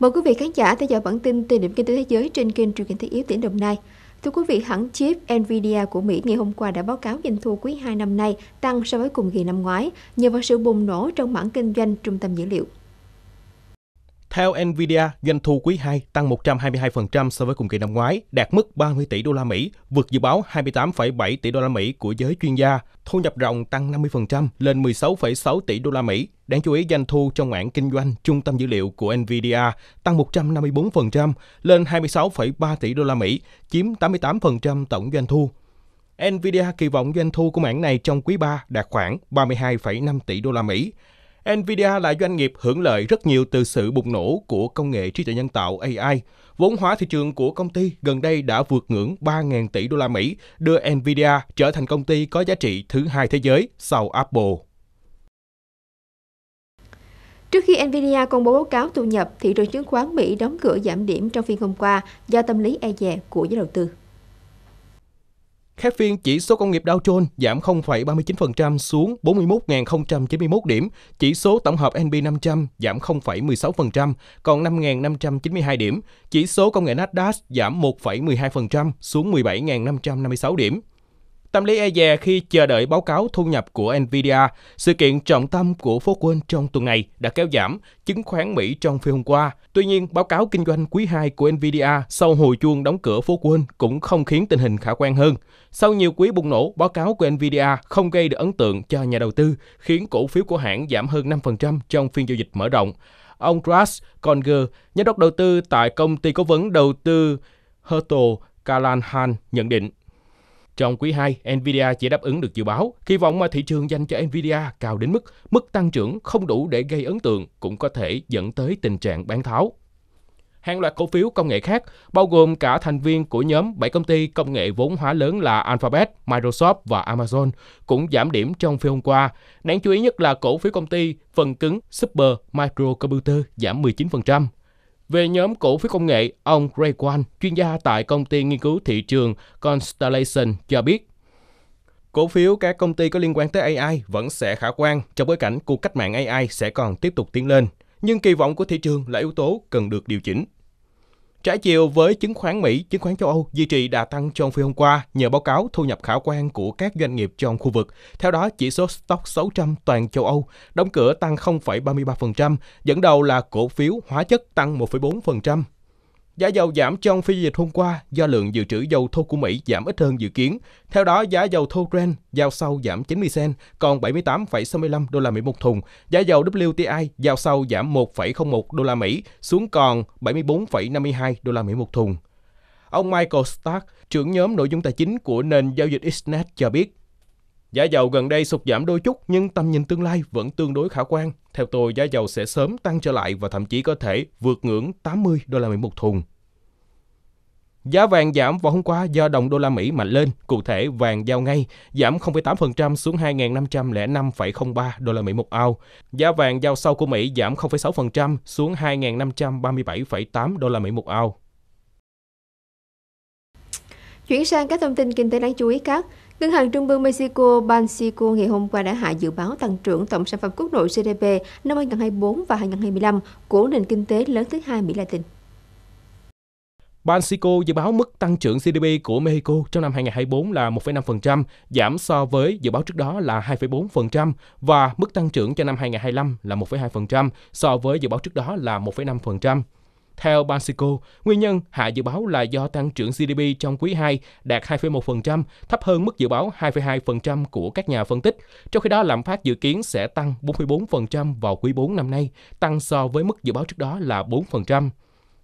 Mời quý vị khán giả theo dõi bản tin từ điểm kinh tế thế giới trên kênh truyền hình thiết yếu tỉnh Đồng Nai. Thưa quý vị, hãng chip Nvidia của Mỹ ngày hôm qua đã báo cáo doanh thu quý 2 năm nay tăng so với cùng kỳ năm ngoái nhờ vào sự bùng nổ trong mảng kinh doanh trung tâm dữ liệu. Theo Nvidia, doanh thu quý 2 tăng 122% so với cùng kỳ năm ngoái, đạt mức 30 tỷ đô la Mỹ, vượt dự báo 28,7 tỷ đô la Mỹ của giới chuyên gia. Thu nhập ròng tăng 50% lên 16,6 tỷ đô la Mỹ. Đáng chú ý, doanh thu trong mảng kinh doanh trung tâm dữ liệu của Nvidia tăng 154% lên 26,3 tỷ đô la Mỹ, chiếm 88% tổng doanh thu. Nvidia kỳ vọng doanh thu của mảng này trong quý 3 đạt khoảng 32,5 tỷ đô la Mỹ. Nvidia là doanh nghiệp hưởng lợi rất nhiều từ sự bùng nổ của công nghệ trí tuệ nhân tạo AI. Vốn hóa thị trường của công ty gần đây đã vượt ngưỡng 3.000 tỷ đô la Mỹ, đưa Nvidia trở thành công ty có giá trị thứ hai thế giới sau Apple. Trước khi Nvidia công bố báo cáo thu nhập, thị trường chứng khoán Mỹ đóng cửa giảm điểm trong phiên hôm qua do tâm lý e dè của giới đầu tư. Khép phiên chỉ số công nghiệp Dow Jones giảm 0,39% xuống 41.091 điểm, chỉ số tổng hợp S&P 500 giảm 0,16%, còn 5.592 điểm, chỉ số công nghệ Nasdaq giảm 1,12% xuống 17.556 điểm. Tâm lý e dè khi chờ đợi báo cáo thu nhập của Nvidia, sự kiện trọng tâm của phố quân trong tuần này đã kéo giảm chứng khoán Mỹ trong phiên hôm qua. Tuy nhiên, báo cáo kinh doanh quý 2 của Nvidia sau hồi chuông đóng cửa phố quân cũng không khiến tình hình khả quan hơn. Sau nhiều quý bùng nổ, báo cáo của Nvidia không gây được ấn tượng cho nhà đầu tư, khiến cổ phiếu của hãng giảm hơn 5% trong phiên giao dịch mở rộng. Ông Russ Conger, giám đốc đầu tư tại công ty cố vấn đầu tư Hertel Callahan nhận định trong quý 2, Nvidia chỉ đáp ứng được dự báo, kỳ vọng mà thị trường dành cho Nvidia cao đến mức mức tăng trưởng không đủ để gây ấn tượng cũng có thể dẫn tới tình trạng bán tháo. Hàng loạt cổ phiếu công nghệ khác, bao gồm cả thành viên của nhóm 7 công ty công nghệ vốn hóa lớn là Alphabet, Microsoft và Amazon, cũng giảm điểm trong phiên hôm qua. Đáng chú ý nhất là cổ phiếu công ty phần cứng Super Microcomputer giảm 19%, về nhóm cổ phiếu công nghệ, ông Ray Kwan, chuyên gia tại công ty nghiên cứu thị trường Constellation cho biết, cổ phiếu các công ty có liên quan tới AI vẫn sẽ khả quan trong bối cảnh cuộc cách mạng AI sẽ còn tiếp tục tiến lên. Nhưng kỳ vọng của thị trường là yếu tố cần được điều chỉnh. Trái chiều với chứng khoán Mỹ, chứng khoán châu Âu duy trì đà tăng trong phiên hôm qua nhờ báo cáo thu nhập khả quan của các doanh nghiệp trong khu vực. Theo đó, chỉ số Stock 600 toàn châu Âu đóng cửa tăng 0,33%, dẫn đầu là cổ phiếu hóa chất tăng 1,4%, Giá dầu giảm trong phiên dịch hôm qua do lượng dự trữ dầu thô của Mỹ giảm ít hơn dự kiến. Theo đó, giá dầu thô Brent giao sau giảm 90 cent còn 78,65 đô la Mỹ một thùng. Giá dầu WTI giao sau giảm 1,01 đô la Mỹ xuống còn 74,52 đô la Mỹ một thùng. Ông Michael Stark, trưởng nhóm nội dung tài chính của nền giao dịch Xnet cho biết, Giá dầu gần đây sụt giảm đôi chút nhưng tầm nhìn tương lai vẫn tương đối khả quan. Theo tôi, giá dầu sẽ sớm tăng trở lại và thậm chí có thể vượt ngưỡng 80 đô la Mỹ một thùng. Giá vàng giảm vào hôm qua do đồng đô la Mỹ mạnh lên, cụ thể vàng giao ngay giảm 0,8% xuống 2.505,03 đô la Mỹ một ao. Giá vàng giao sau của Mỹ giảm 0,6% xuống 2.537,8 đô la Mỹ một ao. Chuyển sang các thông tin kinh tế đáng chú ý khác. Ngân hàng Trung ương Mexico Banxico ngày hôm qua đã hạ dự báo tăng trưởng tổng sản phẩm quốc nội GDP năm 2024 và 2025 của nền kinh tế lớn thứ hai Mỹ Latin. Banxico dự báo mức tăng trưởng GDP của Mexico trong năm 2024 là 1,5%, giảm so với dự báo trước đó là 2,4% và mức tăng trưởng cho năm 2025 là 1,2% so với dự báo trước đó là 1,5%. Theo Bansico, nguyên nhân hạ dự báo là do tăng trưởng GDP trong quý 2 đạt 2,1%, thấp hơn mức dự báo 2,2% của các nhà phân tích. Trong khi đó, lạm phát dự kiến sẽ tăng 44% vào quý 4 năm nay, tăng so với mức dự báo trước đó là 4%.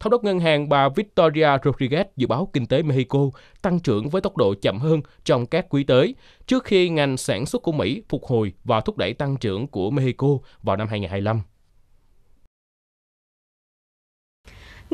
Thống đốc ngân hàng bà Victoria Rodriguez dự báo kinh tế Mexico tăng trưởng với tốc độ chậm hơn trong các quý tới, trước khi ngành sản xuất của Mỹ phục hồi và thúc đẩy tăng trưởng của Mexico vào năm 2025.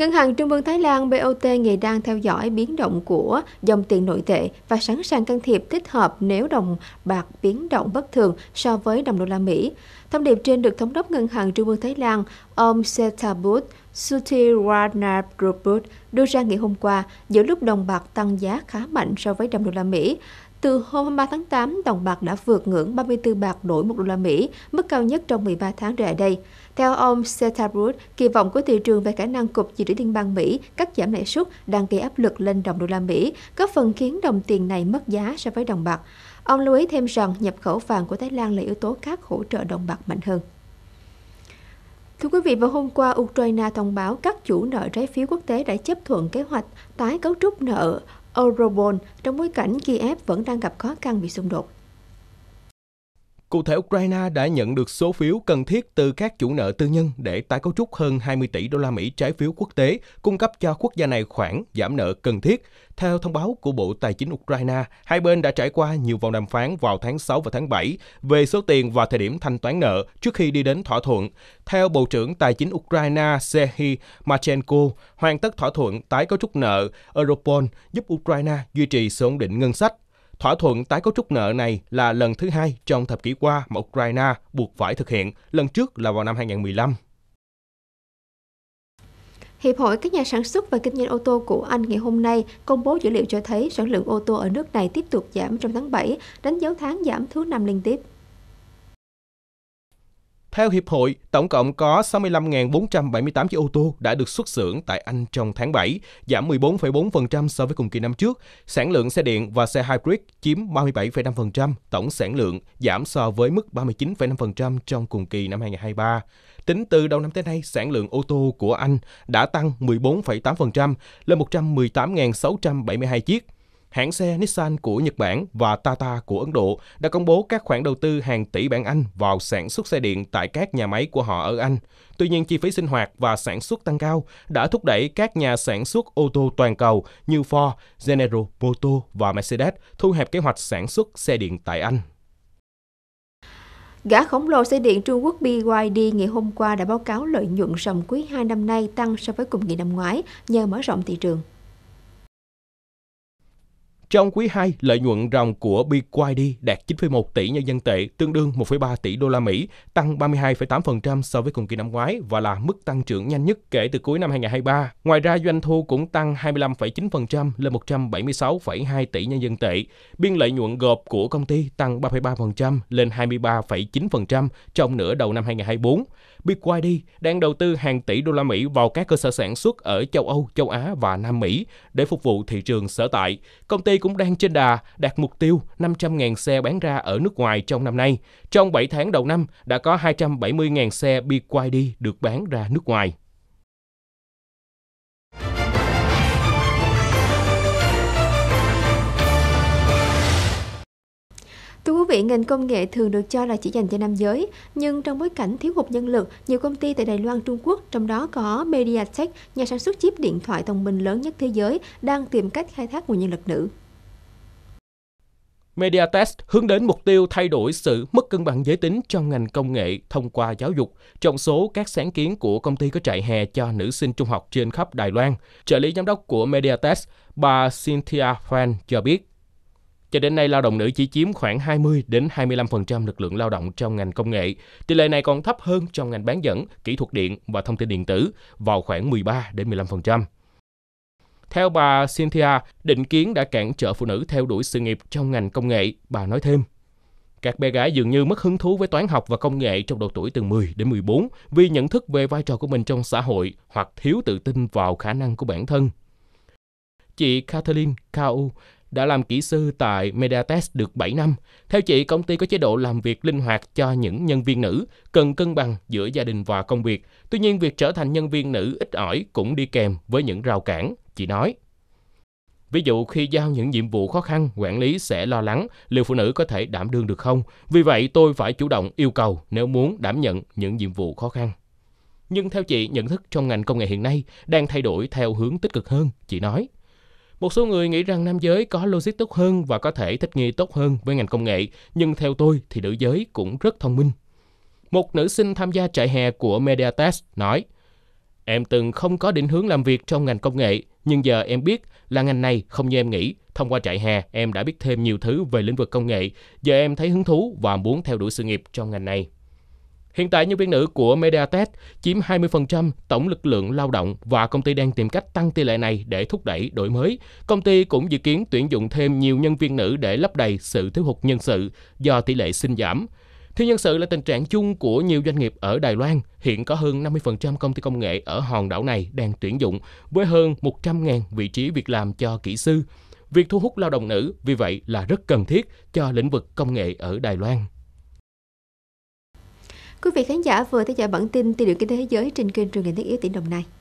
Ngân hàng Trung ương Thái Lan BOT ngày đang theo dõi biến động của dòng tiền nội tệ và sẵn sàng can thiệp thích hợp nếu đồng bạc biến động bất thường so với đồng đô la Mỹ. Thông điệp trên được Thống đốc Ngân hàng Trung ương Thái Lan, ông Sethabut Sutiragnarobut đưa ra ngày hôm qua giữa lúc đồng bạc tăng giá khá mạnh so với đồng đô la Mỹ. Từ hôm 3 tháng 8, đồng bạc đã vượt ngưỡng 34 bạc đổi 1 đô la Mỹ, mức cao nhất trong 13 tháng trở lại đây. Theo ông Setabrut, kỳ vọng của thị trường về khả năng cục dự trữ liên bang Mỹ cắt giảm lãi suất đang gây áp lực lên đồng đô la Mỹ, có phần khiến đồng tiền này mất giá so với đồng bạc. Ông lưu ý thêm rằng nhập khẩu vàng của Thái Lan là yếu tố khác hỗ trợ đồng bạc mạnh hơn. Thưa quý vị, vào hôm qua, Ukraine thông báo các chủ nợ trái phiếu quốc tế đã chấp thuận kế hoạch tái cấu trúc nợ Eurobond trong bối cảnh Kiev vẫn đang gặp khó khăn vì xung đột Cụ thể, Ukraine đã nhận được số phiếu cần thiết từ các chủ nợ tư nhân để tái cấu trúc hơn 20 tỷ đô la Mỹ trái phiếu quốc tế, cung cấp cho quốc gia này khoản giảm nợ cần thiết. Theo thông báo của Bộ Tài chính Ukraine, hai bên đã trải qua nhiều vòng đàm phán vào tháng 6 và tháng 7 về số tiền và thời điểm thanh toán nợ trước khi đi đến thỏa thuận. Theo Bộ trưởng Tài chính Ukraine Serhiy Marchenko, hoàn tất thỏa thuận tái cấu trúc nợ Europol giúp Ukraine duy trì sự ổn định ngân sách Thỏa thuận tái cấu trúc nợ này là lần thứ hai trong thập kỷ qua mà Ukraine buộc phải thực hiện, lần trước là vào năm 2015. Hiệp hội các nhà sản xuất và kinh doanh ô tô của Anh ngày hôm nay công bố dữ liệu cho thấy sản lượng ô tô ở nước này tiếp tục giảm trong tháng 7, đánh dấu tháng giảm thứ năm liên tiếp. Theo Hiệp hội, tổng cộng có 65.478 chiếc ô tô đã được xuất xưởng tại Anh trong tháng 7, giảm 14,4% so với cùng kỳ năm trước. Sản lượng xe điện và xe hybrid chiếm 37,5% tổng sản lượng, giảm so với mức 39,5% trong cùng kỳ năm 2023. Tính từ đầu năm tới nay, sản lượng ô tô của Anh đã tăng 14,8% lên 118.672 chiếc hãng xe Nissan của Nhật Bản và Tata của Ấn Độ đã công bố các khoản đầu tư hàng tỷ bảng Anh vào sản xuất xe điện tại các nhà máy của họ ở Anh. Tuy nhiên, chi phí sinh hoạt và sản xuất tăng cao đã thúc đẩy các nhà sản xuất ô tô toàn cầu như Ford, General Motors và Mercedes thu hẹp kế hoạch sản xuất xe điện tại Anh. Gã khổng lồ xe điện Trung Quốc BYD ngày hôm qua đã báo cáo lợi nhuận ròng quý 2 năm nay tăng so với cùng kỳ năm ngoái nhờ mở rộng thị trường. Trong quý 2, lợi nhuận ròng của BYD đạt 9,1 tỷ nhân dân tệ, tương đương 1,3 tỷ đô la Mỹ, tăng 32,8% so với cùng kỳ năm ngoái và là mức tăng trưởng nhanh nhất kể từ cuối năm 2023. Ngoài ra, doanh thu cũng tăng 25,9% lên 176,2 tỷ nhân dân tệ. Biên lợi nhuận gộp của công ty tăng 3,3% lên 23,9% trong nửa đầu năm 2024. BYD đang đầu tư hàng tỷ đô la Mỹ vào các cơ sở sản xuất ở châu Âu, châu Á và Nam Mỹ để phục vụ thị trường sở tại. Công ty cũng đang trên đà đạt mục tiêu 500.000 xe bán ra ở nước ngoài trong năm nay. Trong 7 tháng đầu năm đã có 270.000 xe BYD được bán ra nước ngoài. Thưa quý vị, ngành công nghệ thường được cho là chỉ dành cho nam giới, nhưng trong bối cảnh thiếu hụt nhân lực, nhiều công ty tại Đài Loan, Trung Quốc, trong đó có MediaTek, nhà sản xuất chip điện thoại thông minh lớn nhất thế giới, đang tìm cách khai thác nguồn nhân lực nữ. MediaTest hướng đến mục tiêu thay đổi sự mất cân bằng giới tính trong ngành công nghệ thông qua giáo dục, trong số các sáng kiến của công ty có trại hè cho nữ sinh trung học trên khắp Đài Loan. Trợ lý giám đốc của MediaTest, bà Cynthia Fan cho biết, cho đến nay, lao động nữ chỉ chiếm khoảng 20 đến 25% lực lượng lao động trong ngành công nghệ. Tỷ lệ này còn thấp hơn trong ngành bán dẫn, kỹ thuật điện và thông tin điện tử vào khoảng 13 đến 15%. Theo bà Cynthia, định kiến đã cản trở phụ nữ theo đuổi sự nghiệp trong ngành công nghệ, bà nói thêm. Các bé gái dường như mất hứng thú với toán học và công nghệ trong độ tuổi từ 10 đến 14 vì nhận thức về vai trò của mình trong xã hội hoặc thiếu tự tin vào khả năng của bản thân. Chị Kathleen Kau đã làm kỹ sư tại Mediatest được 7 năm. Theo chị, công ty có chế độ làm việc linh hoạt cho những nhân viên nữ, cần cân bằng giữa gia đình và công việc. Tuy nhiên, việc trở thành nhân viên nữ ít ỏi cũng đi kèm với những rào cản Chị nói, Ví dụ khi giao những nhiệm vụ khó khăn, quản lý sẽ lo lắng liệu phụ nữ có thể đảm đương được không. Vì vậy tôi phải chủ động yêu cầu nếu muốn đảm nhận những nhiệm vụ khó khăn. Nhưng theo chị, nhận thức trong ngành công nghệ hiện nay đang thay đổi theo hướng tích cực hơn, chị nói. Một số người nghĩ rằng nam giới có logic tốt hơn và có thể thích nghi tốt hơn với ngành công nghệ, nhưng theo tôi thì nữ giới cũng rất thông minh. Một nữ sinh tham gia trại hè của MediaTest nói, Em từng không có định hướng làm việc trong ngành công nghệ, nhưng giờ em biết là ngành này không như em nghĩ. Thông qua trại hè, em đã biết thêm nhiều thứ về lĩnh vực công nghệ. Giờ em thấy hứng thú và muốn theo đuổi sự nghiệp trong ngành này. Hiện tại nhân viên nữ của Mediatet chiếm 20% tổng lực lượng lao động và công ty đang tìm cách tăng tỷ lệ này để thúc đẩy đổi mới. Công ty cũng dự kiến tuyển dụng thêm nhiều nhân viên nữ để lấp đầy sự thiếu hụt nhân sự do tỷ lệ sinh giảm. Thiên nhân sự là tình trạng chung của nhiều doanh nghiệp ở Đài Loan. Hiện có hơn 50% công ty công nghệ ở hòn đảo này đang tuyển dụng, với hơn 100.000 vị trí việc làm cho kỹ sư. Việc thu hút lao động nữ vì vậy là rất cần thiết cho lĩnh vực công nghệ ở Đài Loan. Quý vị khán giả vừa theo dõi bản tin tiêu điểm kinh tế thế giới trên kênh truyền hình tiếng yếu tỉnh Đồng Nai.